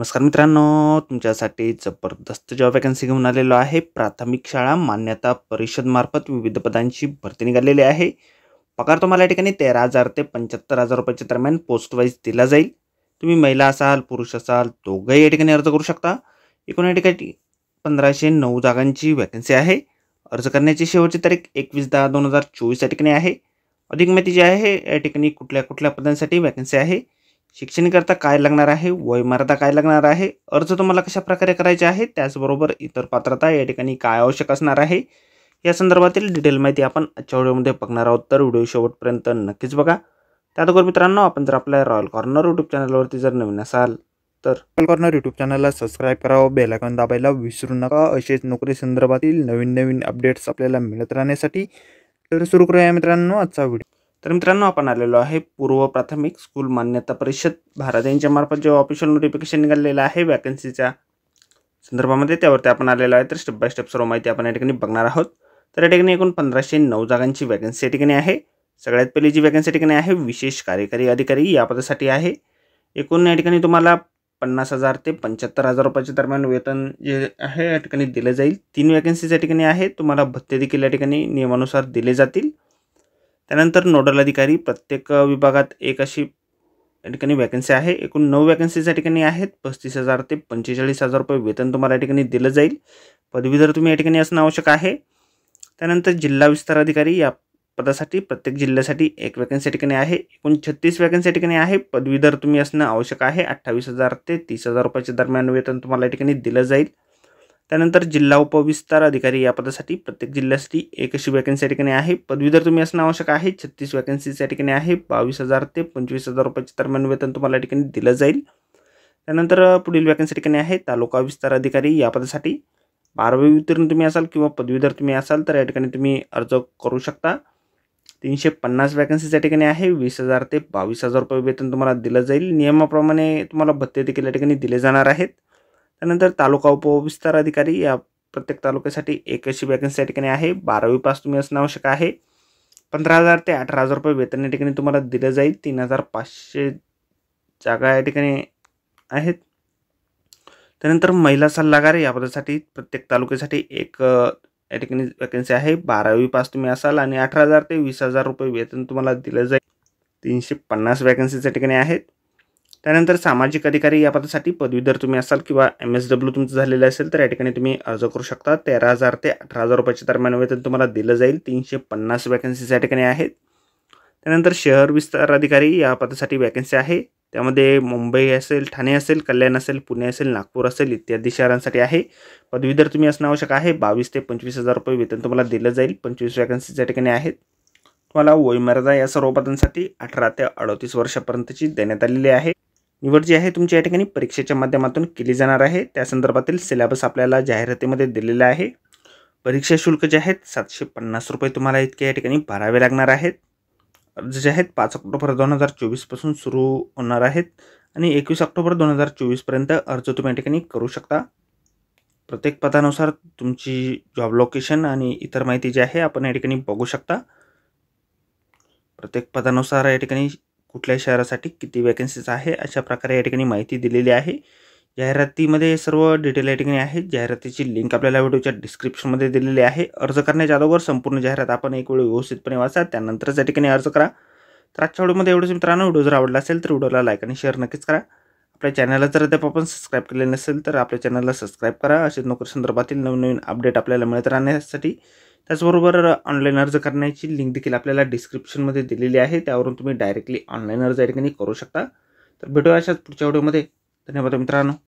नमस्कार मित्रांनो तुमच्यासाठी जबरदस्त जॉब वॅकन्सी घेऊन आलेलो आहे प्राथमिक शाळा मान्यता परिषदमार्फत विविध पदांची भरती निघालेली आहे पगार तुम्हाला या ठिकाणी तेरा हजार ते पंच्याहत्तर हजार रुपयाच्या दरम्यान पोस्ट वाईज दिला जाईल तुम्ही महिला असाल पुरुष असाल दोघंही या ठिकाणी अर्ज करू शकता एकूण या ठिकाणी पंधराशे नऊ जागांची वॅकन्सी आहे अर्ज करण्याची शेवटची तारीख एकवीस दहा दोन हजार चोवीस या ठिकाणी आहे अधिक माहिती जी आहे या ठिकाणी कुठल्या कुठल्या पदांसाठी वॅकन्सी आहे शिक्षणकर्ता काय लागणार आहे वयमर्यादा काय लागणार आहे अर्ज तुम्हाला कशा प्रकारे करायचे आहे त्याचबरोबर इतर पात्रता या ठिकाणी काय आवश्यक असणार आहे या संदर्भातील डिटेल माहिती आपण आजच्या व्हिडिओमध्ये बघणार आहोत तर व्हिडिओ शेवटपर्यंत नक्कीच बघा त्यातोगर मित्रांनो आपण जर आपल्या रॉयल कॉर्नर यूट्यूब चॅनलवरती जर नवीन असाल तर रॉयल कॉर्नर यूट्यूब चॅनलला सबस्क्राईब करावं बेलायकॉन दाबायला विसरू नका असेच नोकरी संदर्भातील नवीन नवीन अपडेट्स आपल्याला मिळत राहण्यासाठी तर सुरू करूया मित्रांनो आजचा व्हिडिओ तर मित्रांनो आपण आलेलो आहे पूर्व प्राथमिक स्कूल मान्यता परिषद भारत मार्फत जे ऑफिशियल नोटिफिकेशन निघालेलं आहे वॅकन्सीच्या संदर्भामध्ये त्यावरती आपण आलेलो आहे तर स्टेप बाय स्टेप सर्व माहिती आपण या ठिकाणी बघणार आहोत तर या ठिकाणी एकूण पंधराशे नऊ जागांची वॅकन्सी या ठिकाणी आहे सगळ्यात पहिली जी वॅकन्सी ठिकाणी आहे विशेष कार्यकारी अधिकारी या पदासाठी आहे एकूण या ठिकाणी तुम्हाला पन्नास हजार ते पंच्याहत्तर हजार रुपयाच्या दरम्यान वेतन जे आहे या ठिकाणी दिलं जाईल तीन वॅकन्सीज या ठिकाणी आहे तुम्हाला भत्ते देखील या ठिकाणी नियमानुसार दिले जातील त्यानंतर नोडल अधिकारी प्रत्येक विभागात एक अशी या ठिकाणी वॅकन्सी आहे एकूण नऊ वॅकन्सीज या ठिकाणी आहेत पस्तीस हजार ते पंचेचाळीस हजार रुपये वेतन तुम्हाला या ठिकाणी दिलं जाईल पदवीधर तुम्ही या ठिकाणी असणं आवश्यक आहे त्यानंतर जिल्हा विस्तार अधिकारी या पदासाठी प्रत्येक जिल्ह्यासाठी एक वॅकन्सी या ठिकाणी आहे एकूण छत्तीस वॅकन्सी या ठिकाणी आहे पदवीधर तुम्ही असणं आवश्यक आहे अठ्ठावीस हजार ते तीस हजार रुपयाच्या दरम्यान वेतन तुम्हाला या ठिकाणी दिलं जाईल त्यानंतर जिल्हा उपविस्तार अधिकारी या पदासाठी प्रत्येक जिल्ह्यासाठी एक अशी वॅकन्सी या ठिकाणी आहे पदवीधर तुम्ही असणं आवश्यक आहे छत्तीस वॅकन्सीज या ठिकाणी आहे बावीस हजार ते पंचवीस हजार रुपयाच्या दरम्यान वेतन तुम्हाला या ठिकाणी दिलं जाईल त्यानंतर पुढील वॅकन्सी ठिकाणी आहे तालुका विस्तार अधिकारी या पदासाठी बारावी उत्तीर्ण तुम्ही असाल किंवा पदवीधर तुम्ही असाल तर या ठिकाणी तुम्ही अर्ज करू शकता तीनशे पन्नास वॅकन्सीज या ठिकाणी आहे वीस हजार ते बावीस हजार रुपये वेतन तुम्हाला दिलं जाईल नियमाप्रमाणे तुम्हाला भत्ते देखील या ठिकाणी दिले जाणार आहेत त्यानंतर तालुका उपविस्तार अधिकारी या प्रत्येक तालुक्यासाठी एक अशी वॅकन्सी या ठिकाणी आहे बारावी पास तुम्ही असणं आवश्यक आहे पंधरा हजार ते अठरा हजार रुपये वेतन या ठिकाणी तुम्हाला दिलं जाईल तीन हजार पाचशे जागा या ठिकाणी आहेत त्यानंतर महिला सल्लागार या पदासाठी प्रत्येक तालुक्यासाठी एक या ठिकाणी वॅकन्सी आहे बारावी पास तुम्ही असाल आणि अठरा हजार ते वीस हजार रुपये वेतन तुम्हाला दिलं जाईल तीनशे पन्नास वॅकन्सीच्या ठिकाणी आहेत त्यानंतर सामाजिक अधिकारी या पदासाठी पदवीधर तुम्ही असाल किंवा एम एस डब्ल्यू तुमचं झालेलं असेल तर या ठिकाणी तुम्ही अर्ज करू शकता तेरा हजार ते अठरा हजार रुपयाच्या दरम्यान वेतन तुम्हाला दिलं जाईल तीनशे पन्नास वॅकन्सीज या ठिकाणी आहेत त्यानंतर शहर विस्तार अधिकारी या पदासाठी वॅकन्सी आहे त्यामध्ये मुंबई असेल ठाणे असेल कल्याण असेल पुणे असेल नागपूर असेल इत्यादी शहरांसाठी आहे पदवीधर तुम्ही असणं आवश्यक आहे बावीस ते पंचवीस हजार रुपये वेतन तुम्हाला दिलं जाईल पंचवीस वॅकन्सीज या ठिकाणी आहेत तुम्हाला वयमर्यादा या सर्व पदांसाठी अठरा ते अडतीस वर्षापर्यंतची देण्यात आलेली आहे निवड जी आहे तुमची या ठिकाणी परीक्षेच्या माध्यमातून केली जाणार आहे त्या संदर्भातील सिलेबस आपल्याला जाहिरातीमध्ये दिलेला आहे परीक्षा शुल्क जे आहेत सातशे पन्नास रुपये तुम्हाला इतके या ठिकाणी भरावे लागणार आहेत अर्ज जे आहेत पाच ऑक्टोबर दोन हजार चोवीसपासून सुरू होणार आहेत आणि एकवीस ऑक्टोबर दोन हजार चोवीसपर्यंत अर्ज तुम्ही या ठिकाणी करू शकता प्रत्येक पदानुसार तुमची जॉब लोकेशन आणि इतर माहिती जी आहे आपण या ठिकाणी बघू शकता प्रत्येक पदानुसार या ठिकाणी कुठल्या शहरासाठी किती वॅकन्सीज आहे अशा प्रकारे या ठिकाणी माहिती दिलेली आहे जाहिरातीमध्ये सर्व डिटेल या ठिकाणी आहे जाहिरातीची लिंक आपल्याला व्हिडिओच्या डिस्क्रिप्शनमध्ये दिलेली आहे अर्ज करण्याच्या अगोदर संपूर्ण जाहिरात आपण एक वेळ व्यवस्थितपणे वाचा त्यानंतरच या ठिकाणी अर्ज करा तर आजच्या व्हिडिओमध्ये एवढंच मित्रांनो व्हिडिओ जर आवडला असेल तर व्हिडिओला लाईक आणि शेअर नक्कीच करा आपल्या चॅनलला जर अद्याप आपण सबस्क्राईब केले नसेल तर आपल्या चॅनलला सबस्क्राईब करा असे नोकरी संदर्भातील नवनवीन अपडेट आपल्याला मिळत राहण्यासाठी त्याचबरोबर ऑनलाईन अर्ज करण्याची लिंक देखील आपल्याला डिस्क्रिप्शनमध्ये दिलेली आहे त्यावरून तुम्ही डायरेक्टली ऑनलाईन अर्ज या ठिकाणी करू शकता तर भेटूया अशाच पुढच्या व्हिडिओमध्ये धन्यवाद मित्रांनो